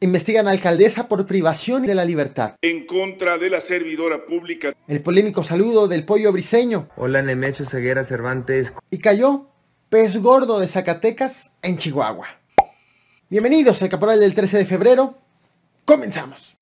Investigan a alcaldesa por privación de la libertad. En contra de la servidora pública. El polémico saludo del pollo briseño. Hola Nemesio Ceguera Cervantes. Y cayó pez gordo de Zacatecas en Chihuahua. Bienvenidos al Caporal del 13 de febrero. Comenzamos.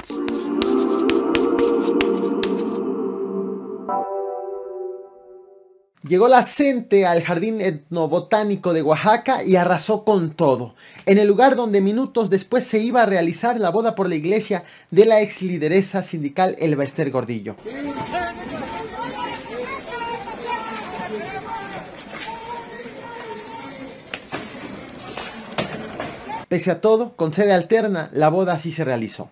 Llegó la gente al jardín etnobotánico de Oaxaca y arrasó con todo, en el lugar donde minutos después se iba a realizar la boda por la iglesia de la ex lideresa sindical Elba Ester Gordillo. Pese a todo, con sede alterna, la boda así se realizó.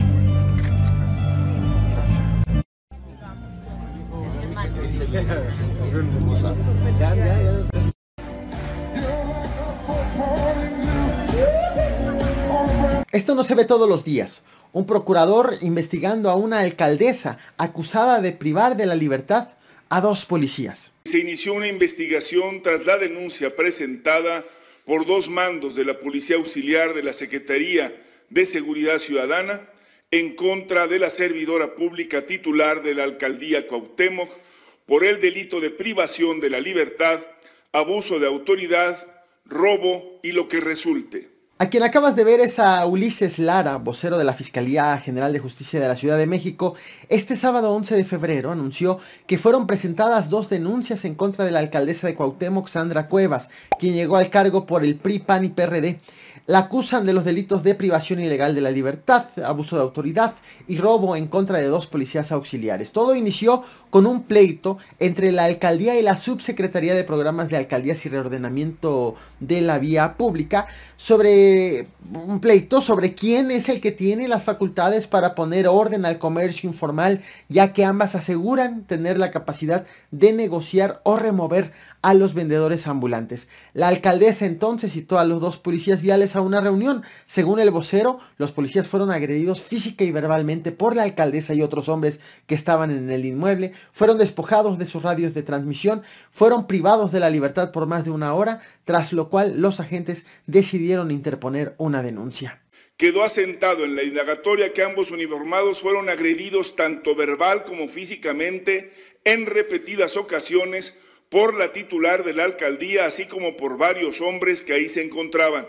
Esto no se ve todos los días. Un procurador investigando a una alcaldesa acusada de privar de la libertad a dos policías. Se inició una investigación tras la denuncia presentada por dos mandos de la Policía Auxiliar de la Secretaría de Seguridad Ciudadana en contra de la servidora pública titular de la alcaldía Cuauhtémoc por el delito de privación de la libertad, abuso de autoridad, robo y lo que resulte. A quien acabas de ver es a Ulises Lara, vocero de la Fiscalía General de Justicia de la Ciudad de México. Este sábado 11 de febrero anunció que fueron presentadas dos denuncias en contra de la alcaldesa de Cuauhtémoc, Sandra Cuevas, quien llegó al cargo por el PRI, PAN y PRD. La acusan de los delitos de privación ilegal de la libertad, abuso de autoridad y robo en contra de dos policías auxiliares. Todo inició con un pleito entre la alcaldía y la subsecretaría de programas de alcaldías y reordenamiento de la vía pública sobre eh, un pleito sobre quién es el que tiene las facultades para poner orden al comercio informal, ya que ambas aseguran tener la capacidad de negociar o remover a los vendedores ambulantes. La alcaldesa entonces citó a los dos policías viales a una reunión. Según el vocero, los policías fueron agredidos física y verbalmente por la alcaldesa y otros hombres que estaban en el inmueble, fueron despojados de sus radios de transmisión, fueron privados de la libertad por más de una hora, tras lo cual los agentes decidieron intervenir poner una denuncia. Quedó asentado en la indagatoria que ambos uniformados fueron agredidos tanto verbal como físicamente en repetidas ocasiones por la titular de la alcaldía, así como por varios hombres que ahí se encontraban.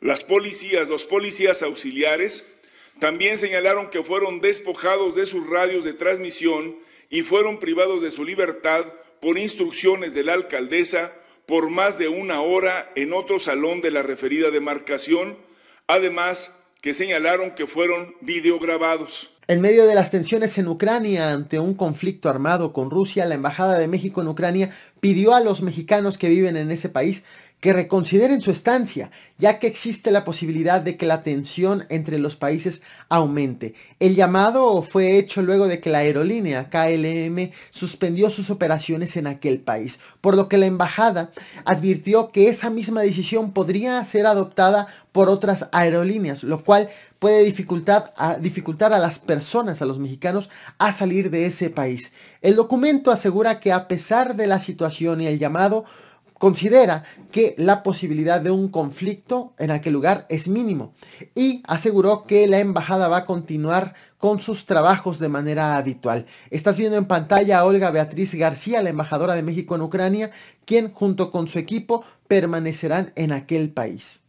Las policías, los policías auxiliares, también señalaron que fueron despojados de sus radios de transmisión y fueron privados de su libertad por instrucciones de la alcaldesa por más de una hora en otro salón de la referida demarcación, además que señalaron que fueron videograbados. En medio de las tensiones en Ucrania ante un conflicto armado con Rusia, la Embajada de México en Ucrania pidió a los mexicanos que viven en ese país que reconsideren su estancia, ya que existe la posibilidad de que la tensión entre los países aumente. El llamado fue hecho luego de que la aerolínea KLM suspendió sus operaciones en aquel país, por lo que la embajada advirtió que esa misma decisión podría ser adoptada por otras aerolíneas, lo cual puede dificultar a, dificultar a las personas, a los mexicanos, a salir de ese país. El documento asegura que a pesar de la situación y el llamado, considera que la posibilidad de un conflicto en aquel lugar es mínimo y aseguró que la embajada va a continuar con sus trabajos de manera habitual. Estás viendo en pantalla a Olga Beatriz García, la embajadora de México en Ucrania, quien junto con su equipo permanecerán en aquel país.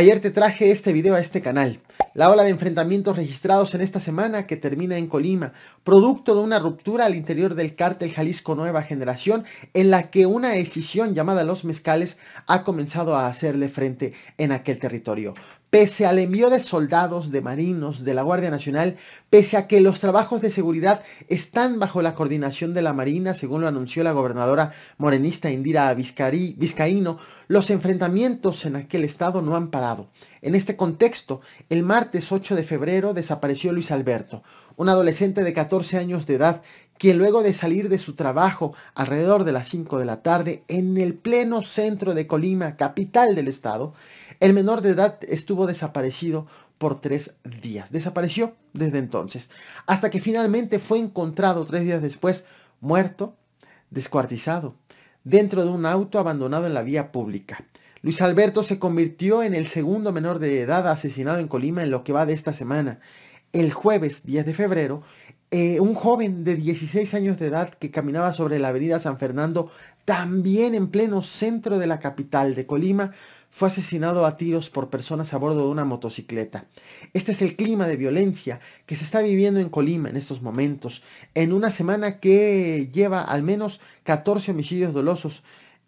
Ayer te traje este video a este canal. La ola de enfrentamientos registrados en esta semana que termina en Colima, producto de una ruptura al interior del cártel Jalisco Nueva Generación, en la que una escisión llamada Los Mezcales ha comenzado a hacerle frente en aquel territorio pese al envío de soldados, de marinos, de la Guardia Nacional, pese a que los trabajos de seguridad están bajo la coordinación de la Marina, según lo anunció la gobernadora morenista Indira Vizcaíno, los enfrentamientos en aquel estado no han parado. En este contexto, el martes 8 de febrero desapareció Luis Alberto, un adolescente de 14 años de edad quien luego de salir de su trabajo alrededor de las 5 de la tarde en el pleno centro de Colima, capital del estado, el menor de edad estuvo desaparecido por tres días. Desapareció desde entonces, hasta que finalmente fue encontrado tres días después muerto, descuartizado, dentro de un auto abandonado en la vía pública. Luis Alberto se convirtió en el segundo menor de edad asesinado en Colima en lo que va de esta semana. El jueves 10 de febrero, eh, un joven de 16 años de edad que caminaba sobre la avenida San Fernando, también en pleno centro de la capital de Colima, fue asesinado a tiros por personas a bordo de una motocicleta. Este es el clima de violencia que se está viviendo en Colima en estos momentos, en una semana que lleva al menos 14 homicidios dolosos,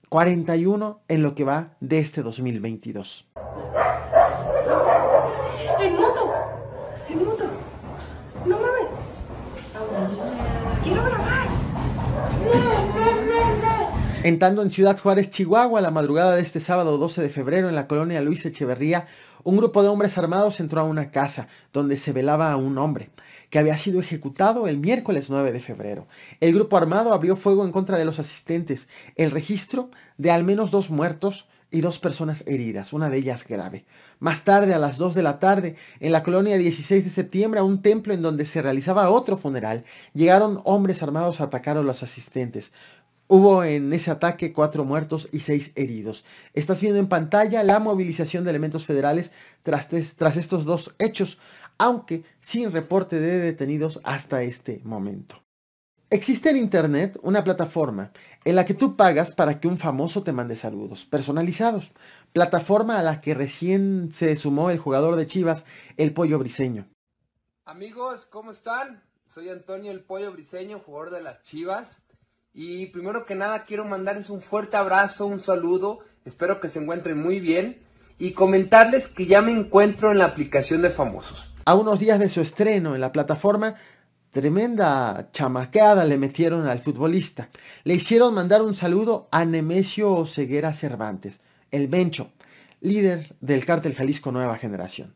41 en lo que va de este 2022. Entrando en Ciudad Juárez, Chihuahua, la madrugada de este sábado 12 de febrero en la colonia Luis Echeverría, un grupo de hombres armados entró a una casa donde se velaba a un hombre que había sido ejecutado el miércoles 9 de febrero. El grupo armado abrió fuego en contra de los asistentes. El registro de al menos dos muertos y dos personas heridas, una de ellas grave. Más tarde, a las 2 de la tarde, en la colonia 16 de septiembre, a un templo en donde se realizaba otro funeral, llegaron hombres armados a atacar a los asistentes. Hubo en ese ataque cuatro muertos y seis heridos. Estás viendo en pantalla la movilización de elementos federales tras, estos dos hechos, aunque sin reporte de detenidos hasta este momento. Existe en Internet una plataforma en la que tú pagas para que un famoso te mande saludos personalizados, plataforma a la que recién se sumó el jugador de Chivas, el Pollo Briseño. Amigos, ¿cómo están? Soy Antonio el Pollo Briseño, jugador de las Chivas. Y primero que nada quiero mandarles un fuerte abrazo, un saludo, espero que se encuentren muy bien y comentarles que ya me encuentro en la aplicación de famosos. A unos días de su estreno en la plataforma, tremenda chamaqueada le metieron al futbolista. Le hicieron mandar un saludo a Nemesio Ceguera Cervantes, el Bencho, líder del cártel Jalisco Nueva Generación.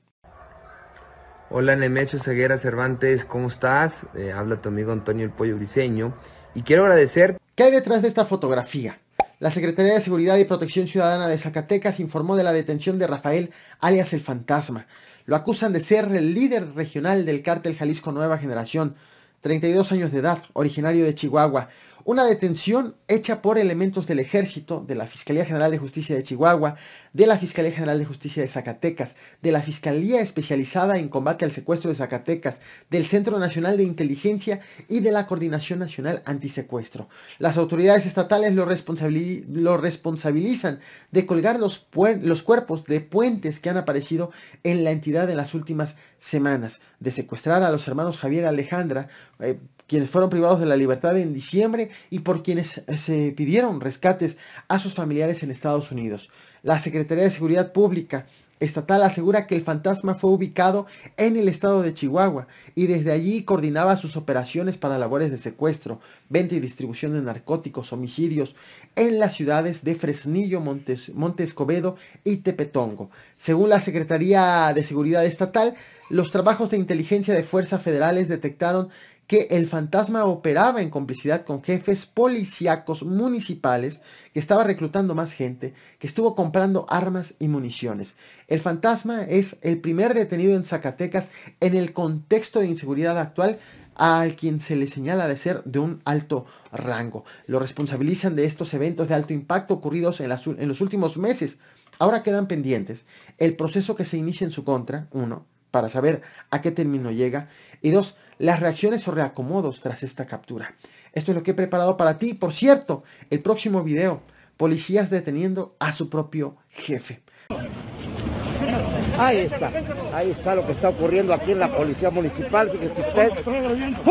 Hola Nemesio Ceguera Cervantes, ¿cómo estás? Eh, habla tu amigo Antonio el Pollo Briseño y quiero agradecer. ¿Qué hay detrás de esta fotografía? La Secretaría de Seguridad y Protección Ciudadana de Zacatecas informó de la detención de Rafael, alias el Fantasma. Lo acusan de ser el líder regional del cártel Jalisco Nueva Generación, 32 años de edad, originario de Chihuahua, una detención hecha por elementos del Ejército, de la Fiscalía General de Justicia de Chihuahua, de la Fiscalía General de Justicia de Zacatecas, de la Fiscalía Especializada en Combate al Secuestro de Zacatecas, del Centro Nacional de Inteligencia y de la Coordinación Nacional Antisecuestro. Las autoridades estatales lo, responsabilizan de colgar los, cuerpos de puentes que han aparecido en la entidad en las últimas semanas, de secuestrar a los hermanos Javier Alejandra, eh, quienes fueron privados de la libertad en diciembre y por quienes eh, se pidieron rescates a sus familiares en Estados Unidos. La Secretaría de Seguridad Pública estatal asegura que el fantasma fue ubicado en el estado de Chihuahua y desde allí coordinaba sus operaciones para labores de secuestro, venta y distribución de narcóticos, homicidios en las ciudades de Fresnillo, Montes, Montescobedo y Tepetongo. Según la Secretaría de Seguridad Estatal, los trabajos de inteligencia de fuerzas federales detectaron que el fantasma operaba en complicidad con jefes policíacos municipales, que estaba reclutando más gente, que estuvo comprando armas y municiones. El fantasma es el primer detenido en Zacatecas en el contexto de inseguridad actual a quien se le señala de ser de un alto rango. Lo responsabilizan de estos eventos de alto impacto ocurridos en, en los últimos meses. Ahora quedan pendientes el proceso que se inicia en su contra, uno, para saber a qué término llega. Y dos, las reacciones o reacomodos tras esta captura. Esto es lo que he preparado para ti. Por cierto, el próximo video, policías deteniendo a su propio jefe. Ahí está, ahí está lo que está ocurriendo aquí en la Policía Municipal, usted.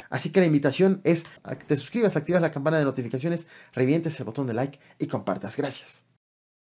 Así que la invitación es que te suscribas, activas la campana de notificaciones, revientes el botón de like y compartas. Gracias.